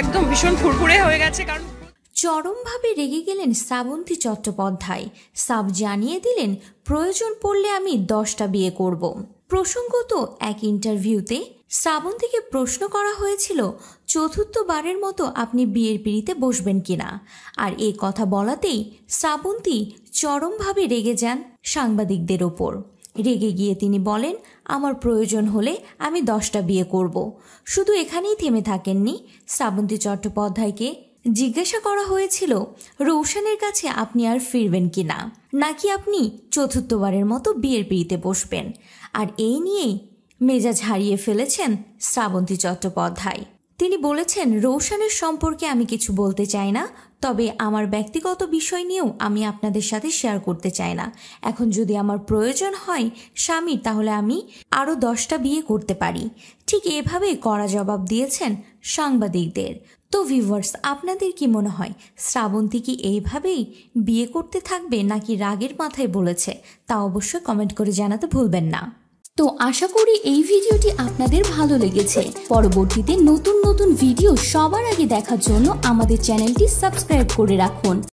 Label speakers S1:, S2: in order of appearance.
S1: একদম ভীষণ ফুরফুরে হয়ে গেছে কারণ চরমভাবে রেগে গেলেন শ্রাবন্তী চট্টোপাধ্যায় সাব জানিয়ে দিলেন প্রয়োজন পড়লে আমি দশটা বিয়ে করব প্রসঙ্গত এক ইন্টারভিউতে শ্রাবন্তীকে প্রশ্ন করা হয়েছিল চতুর্থবারের মতো আপনি বিয়ের পিড়িতে বসবেন কিনা আর এ কথা বলাতেই শ্রাবন্তী চরমভাবে রেগে যান সাংবাদিকদের ওপর রেগে গিয়ে তিনি বলেন আমার প্রয়োজন হলে আমি দশটা বিয়ে করব। শুধু এখানেই থেমে থাকেননি শ্রাবন্তী চট্টোপাধ্যায়কে জিজ্ঞাসা করা হয়েছিল রৌশানের কাছে আপনি আর ফিরবেন কি না নাকি আপনি চতুর্থবারের মতো বিয়ের পিড়িতে বসবেন আর এই নিয়েই মেজাজ হারিয়ে ফেলেছেন শ্রাবন্তী চট্টোপাধ্যায় তিনি বলেছেন রৌশানের সম্পর্কে আমি কিছু বলতে চাই না তবে আমার ব্যক্তিগত বিষয় নিয়েও আমি আপনাদের সাথে শেয়ার করতে চাই না এখন যদি আমার প্রয়োজন হয় স্বামীর তাহলে আমি আরও দশটা বিয়ে করতে পারি ঠিক এভাবেই কড়া জবাব দিয়েছেন সাংবাদিকদের তো ভিউয়ার্স আপনাদের কি মনে হয় শ্রাবন্তী কি এইভাবেই বিয়ে করতে থাকবে নাকি রাগের মাথায় বলেছে তা অবশ্যই কমেন্ট করে জানাতে ভুলবেন না তো আশা করি এই ভিডিওটি আপনাদের ভালো লেগেছে পরবর্তীতে নতুন নতুন ভিডিও সবার আগে দেখার জন্য আমাদের চ্যানেলটি সাবস্ক্রাইব করে রাখুন